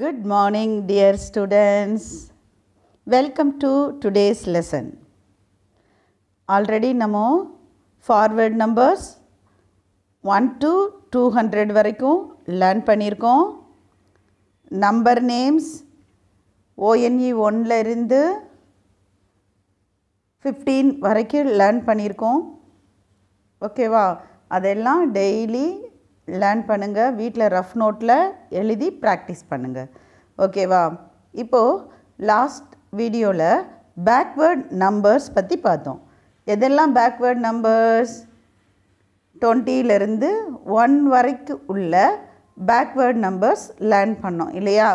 Good morning dear students welcome to today's lesson already நம்ம numbers one 1 to 200 வரைக்கும் learn பண்ணியிருக்கோம் number names ONE ஒன்னில் இருந்து fifteen வரைக்கும் லேர்ன் பண்ணியிருக்கோம் ஓகேவா அதெல்லாம் டெய்லி லேர்ன் பண்ணுங்கள் வீட்டில் ரஃப் நோட்டில் எழுதி ப்ராக்டிஸ் பண்ணுங்கள் ஓகேவா இப்போது லாஸ்ட் வீடியோவில் பேக்வேர்ட் நம்பர்ஸ் பற்றி பார்த்தோம் எதெல்லாம் பேக்வேர்ட் நம்பர்ஸ் டுவெண்ட்டியிலேருந்து ஒன் வரைக்கும் உள்ள பேக்வேர்ட் நம்பர்ஸ் லேர்ன் பண்ணோம் இல்லையா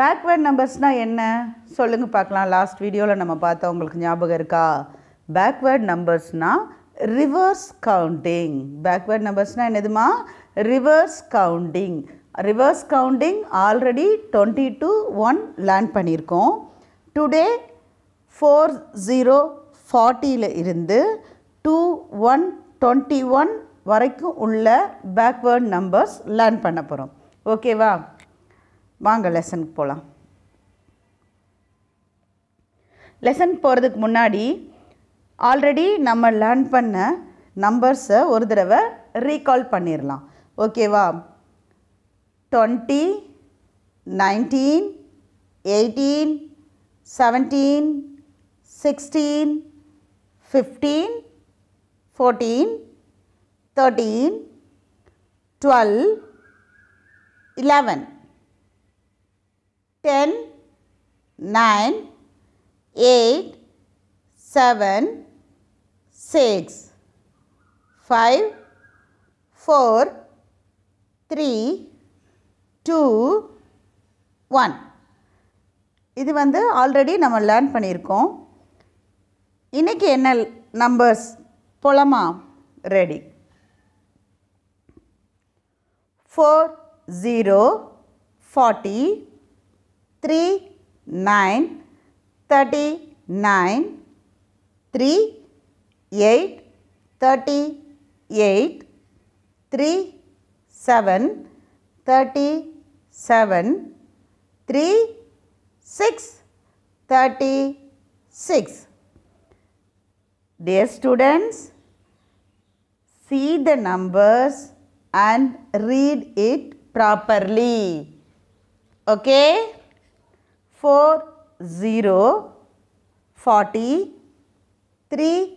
பேக்வேர்ட் நம்பர்ஸ்னால் என்ன சொல்லுங்கள் பார்க்கலாம் லாஸ்ட் வீடியோவில் நம்ம பார்த்தோம் உங்களுக்கு ஞாபகம் இருக்கா பேக்வேர்ட் நம்பர்ஸ்னால் ரிவர்ஸ் கவுண்டிங் பேக்வேர்ட் நம்பர்ஸ்னால் என்னதுமா reverse counting reverse counting already twenty to one learn பண்ணியிருக்கோம் டுடே ஃபோர் ஜீரோ ஃபார்ட்டியில் இருந்து டூ ஒன் டுவெண்ட்டி ஒன் வரைக்கும் உள்ள பேக்வேர்ட் நம்பர்ஸ் லேர்ன் பண்ண போகிறோம் ஓகேவா வாங்க லெசனுக்கு போகலாம் லெசன் போகிறதுக்கு முன்னாடி ஆல்ரெடி நம்ம லேர்ன் பண்ண நம்பர்ஸை ஒரு தடவை ரீகால் பண்ணிடலாம் ஓகேவா twenty nineteen eighteen seventeen sixteen fifteen fourteen thirteen twelve eleven ten nine eight seven 6, 5, 4, 3, 2, 1. இது வந்து ஆல்ரெடி நம்ம லேர்ன் பண்ணியிருக்கோம் இன்றைக்கி என்ன நம்பர்ஸ் போலாமா ready four zero forty three nine thirty nine three Eight thirty eight three seven thirty seven three six thirty six. 38, 3, 7, 37, 3, 6, 36. Dear students, see the numbers and read it properly. Okay? 4, 0, 40, 3,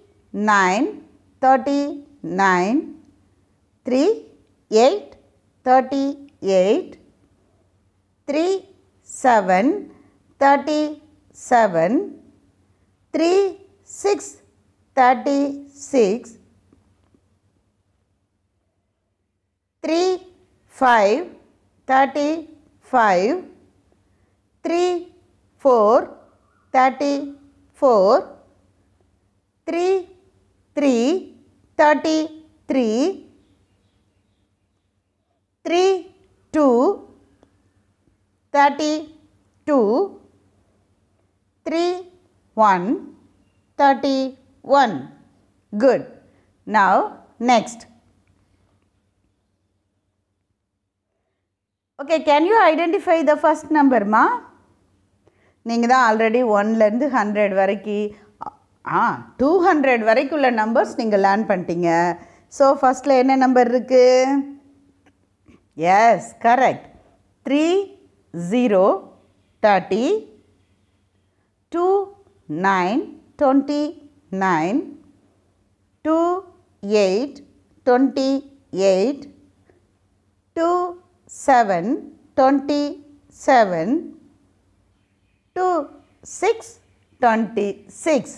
9, 39, 3, 8, 38, 3, 7, 37, 3, 6, 36, 3, 5, 35, 3, 4, 34, 3, three, thirty, three, three, two, thirty, two, three, one, thirty, one. Good. Now, next. Okay can you identify the first நம்பர்மா நீங்கள் தான் already ஒன்லேருந்து hundred வரைக்கும் ஆ two hundred வரைக்குள்ள numbers நீங்கள் learn பண்ணிட்டீங்க so ஃபஸ்ட்டில் என்ன நம்பர் இருக்குது yes correct three zero thirty two nine twenty nine two eight twenty eight two seven twenty seven two six twenty six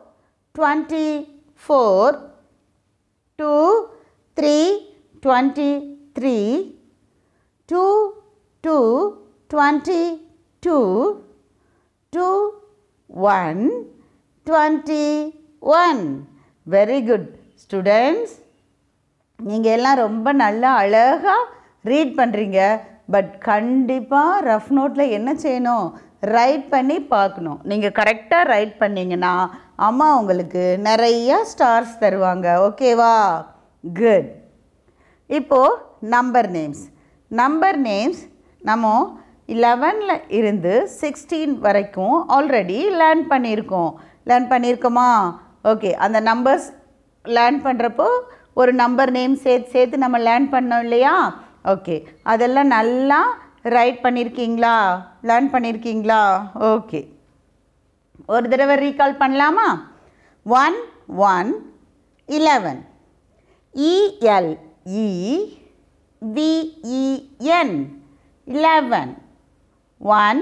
24, 2, 3, 23, 2, 2, 22, 2, 1, 21. Very good students. நீங்கள் எல்லாம் ரொம்ப நல்லா அழகாக ரீட் பண்ணுறீங்க பட் கண்டிப்பாக ரஃப் நோட்டில் என்ன செய்யணும் ரைட் பண்ணி பார்க்கணும் நீங்கள் கரெக்டாக ரைட் பண்ணிங்கன்னா அம்மா உங்களுக்கு நிறையா ஸ்டார்ஸ் தருவாங்க ஓகேவா குட் இப்போது நம்பர் நேம்ஸ் நம்பர் நேம்ஸ் நம்ம லெவனில் இருந்து சிக்ஸ்டீன் வரைக்கும் ஆல்ரெடி லேர்ன் பண்ணியிருக்கோம் லேர்ன் பண்ணியிருக்கோமா ஓகே அந்த நம்பர்ஸ் லேர்ன் பண்ணுறப்போ ஒரு நம்பர் நேம் சேர்த்து சேர்த்து நம்ம லேர்ன் பண்ணோம் இல்லையா ஓகே அதெல்லாம் நல்லா ரைட் பண்ணியிருக்கீங்களா லேர்ன் பண்ணியிருக்கீங்களா ஓகே ஒரு தடவை ரீகால் பண்ணலாமா one one eleven E L E V E N eleven one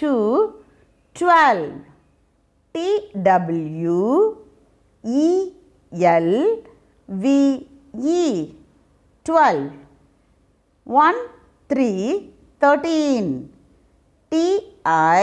two twelve T W E L V E twelve one three thirteen T I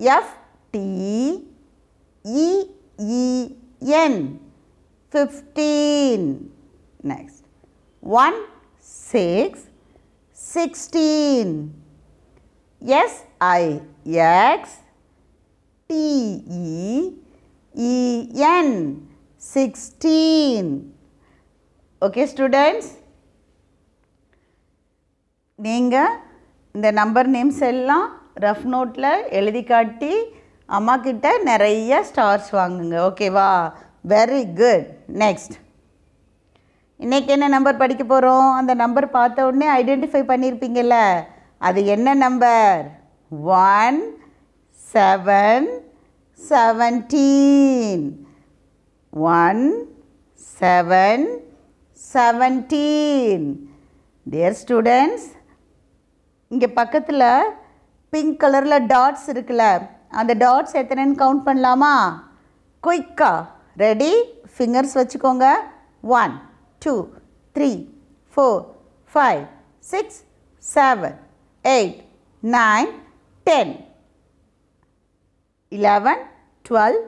F-T-E-E-N. Fifteen. Next. One, six, sixteen. S-I-X T-E-E-N. Sixteen. Okay, students? நீங்கள் இந்த number names எல்லாம் rough நோட்டில் எழுதி காட்டி அம்மா கிட்ட நிறைய stars வாங்குங்க ஓகேவா வெரி குட் நெக்ஸ்ட் இன்றைக்கி என்ன நம்பர் படிக்க போகிறோம் அந்த நம்பர் பார்த்த உடனே ஐடென்டிஃபை பண்ணியிருப்பீங்கள்ல அது என்ன number one seven seventeen one seven seventeen dear students இங்கே பக்கத்தில் பிங்க் கலரில் டாட்ஸ் இருக்குல்ல அந்த டாட்ஸ் எத்தனைன்னு கவுண்ட் பண்ணலாமா குயிக்கா ரெடி ஃபிங்கர்ஸ் வச்சுக்கோங்க one two three four five six seven eight nine ten eleven twelve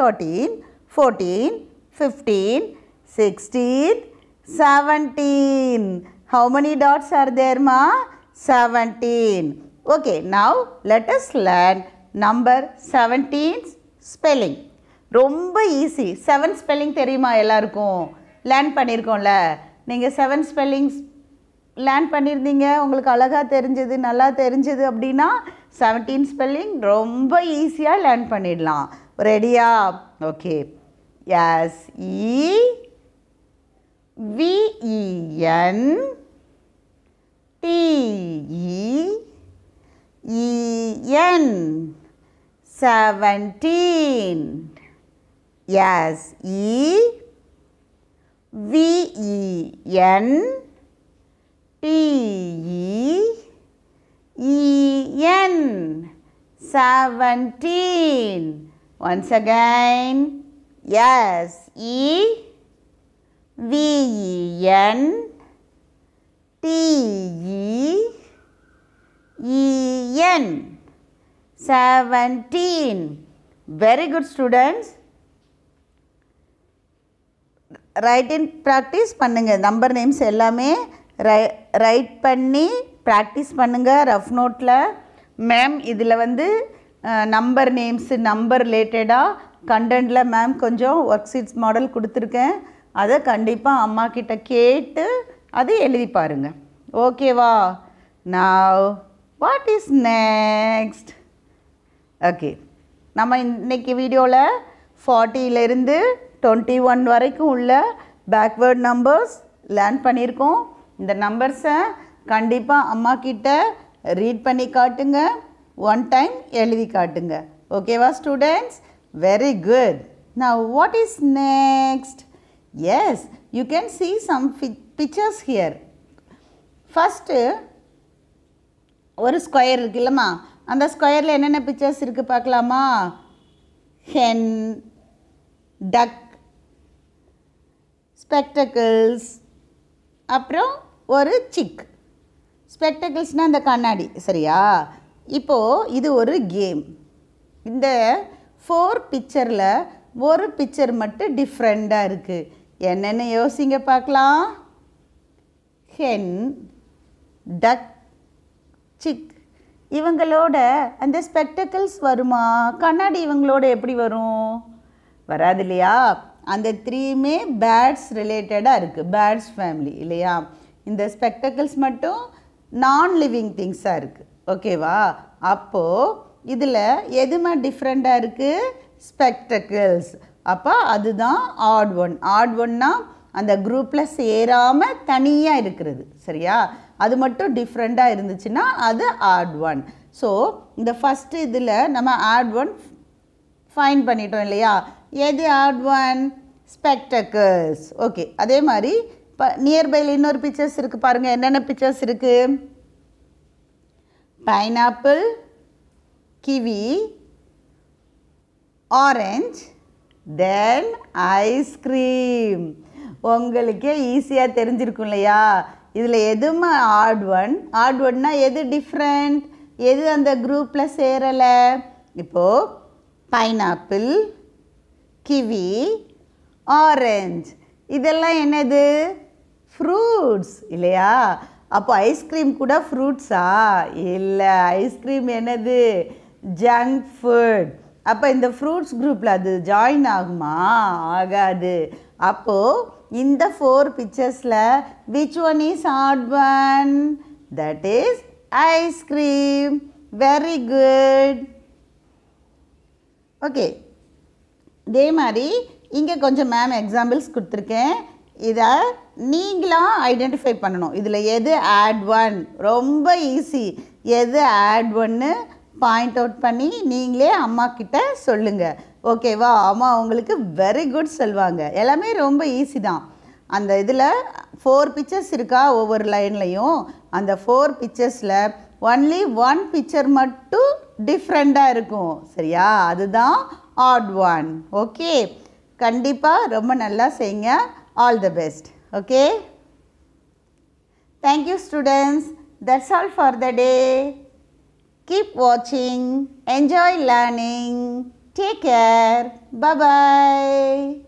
thirteen fourteen fifteen sixteen seventeen how many dots are தேர்மா seventeen okay now let us learn number 17's spelling. ரொம்ப easy seven spelling தெரியுமா எல்லாருக்கும் learn பண்ணியிருக்கோம்ல நீங்கள் seven spellings learn பண்ணியிருந்தீங்க உங்களுக்கு அழகாக தெரிஞ்சது நல்லா தெரிஞ்சது அப்படின்னா செவன்டீன் ஸ்பெல்லிங் ரொம்ப ஈஸியாக லேர்ன் பண்ணிடலாம் ரெடியா okay S E V E N T E en seventeen. Yes, e v e n t e e n seventeen. Once again, yes, e v e n t e E EN 17 very good students write in practice பண்ணுங்கள் number names எல்லாமே ரை right பண்ணி practice பண்ணுங்கள் rough நோட்டில் ma'am இதில் வந்து number names number ரிலேட்டடாக கண்டென்ட்டில் மேம் கொஞ்சம் ஒர்க் ஷீட்ஸ் மாடல் கொடுத்துருக்கேன் அதை கண்டிப்பாக அம்மா கிட்ட கேட்டு அதை எழுதி பாருங்கள் ஓகேவா நான் வாட் இஸ் நெக்ஸ்ட் ஓகே நம்ம இன்றைக்கி வீடியோவில் ஃபார்ட்டியிலேருந்து டுவெண்ட்டி ஒன் வரைக்கும் உள்ள பேக்வேர்ட் நம்பர்ஸ் லேர்ன் பண்ணியிருக்கோம் இந்த நம்பர்ஸை கண்டிப்பாக அம்மா கிட்ட ரீட் பண்ணி காட்டுங்க ஒன் டைம் எழுதி காட்டுங்க ஓகேவா ஸ்டூடெண்ட்ஸ் வெரி குட் நான் what is next yes you can see some pictures here first ஒரு ஸ்கொயர் இருக்கு இல்லைம்மா அந்த ஸ்கொயரில் என்னென்ன பிக்சர்ஸ் இருக்குது பார்க்கலாமா ஹென் டக் ஸ்பெக்டக்கிள்ஸ் அப்புறம் ஒரு சிக் ஸ்பெக்டக்கிள்ஸ்னால் அந்த கண்ணாடி சரியா இப்போது இது ஒரு கேம் இந்த ஃபோர் பிக்சரில் ஒரு பிக்சர் மட்டும் டிஃப்ரெண்ட்டாக இருக்குது என்னென்ன யோசிங்க பார்க்கலாம் ஹென் டக் சிக் இவங்களோட அந்த ஸ்பெக்டக்கிள்ஸ் வருமா கண்ணாடி இவங்களோட எப்படி வரும் வராது இல்லையா அந்த த்ரீயுமே பேர்ட்ஸ் ரிலேட்டடாக இருக்குது பேர்ட்ஸ் ஃபேமிலி இல்லையா இந்த ஸ்பெக்டக்கிள்ஸ் மட்டும் நான் லிவிங் திங்ஸாக இருக்குது ஓகேவா அப்போது இதில் எதுமா டிஃப்ரெண்ட்டாக இருக்குது ஸ்பெக்டக்கிள்ஸ் அப்போ அதுதான் ஆட் ஒன் ஆட் ஒன்னா அந்த குரூப்பில் சேராமல் தனியாக இருக்கிறது சரியா அது மட்டும் டிஃப்ரெண்ட்டாக இருந்துச்சுன்னா அது ஆட் ஒன் ஸோ இந்த ஃபஸ்ட்டு இதில் நம்ம ஆட் ஒன் ஃபைன் பண்ணிட்டோம் இல்லையா எது ஆட் ஒன் ஸ்பெக்டக்கர்ஸ் ஓகே அதே மாதிரி இப்போ நியர்பையில் இன்னொரு பிக்சர்ஸ் இருக்குது பாருங்கள் என்னென்ன பிக்சர்ஸ் இருக்குது pineapple kiwi orange then ice cream உங்களுக்கே ஈஸியாக தெரிஞ்சிருக்கும் இல்லையா இதில் எதுவுமே ஆட் ஒன் ஆட் ஒன்னா எது டிஃப்ரெண்ட் எது அந்த குரூப்பில் சேரலை இப்போது பைனாப்பிள் கிவி ஆரஞ்சு இதெல்லாம் என்னது ஃப்ரூட்ஸ் இல்லையா அப்போ ஐஸ்கிரீம் கூட ஃப்ரூட்ஸா இல்லை ஐஸ்கிரீம் என்னது ஜங்க் ஃபுட் அப்போ இந்த ஃப்ரூட்ஸ் குரூப்பில் அது ஜாயின் ஆகுமா ஆகாது அப்போது இந்த ஃபோர் பிக்சர்ஸில் which one is odd one that is ice cream very good okay இதே மாதிரி இங்கே கொஞ்சம் மேம் எக்ஸாம்பிள்ஸ் கொடுத்துருக்கேன் இதை நீங்களாக ஐடென்டிஃபை பண்ணணும் இதில் எது ஆட் ஒன் ரொம்ப ஈஸி எது ஆட் ஒன்று பாயிண்ட் அவுட் பண்ணி நீங்களே அம்மா கிட்ட சொல்லுங்கள் ஓகேவா ஆமாம் அவங்களுக்கு வெரி குட் சொல்லுவாங்க எல்லாமே ரொம்ப ஈஸி தான் அந்த இதில் ஃபோர் பிக்சர்ஸ் இருக்கா ஒவ்வொரு லைன்லையும் அந்த ஃபோர் பிக்சர்ஸில் ஒன்லி ஒன் பிக்சர் மட்டும் டிஃப்ரெண்ட்டாக இருக்கும் சரியா அதுதான் ஆட் ஒன் ஓகே கண்டிப்பாக ரொம்ப நல்லா செய்யுங்க all the best okay thank you students that's all for the day keep வாட்சிங் enjoy learning Take care. Bye-bye.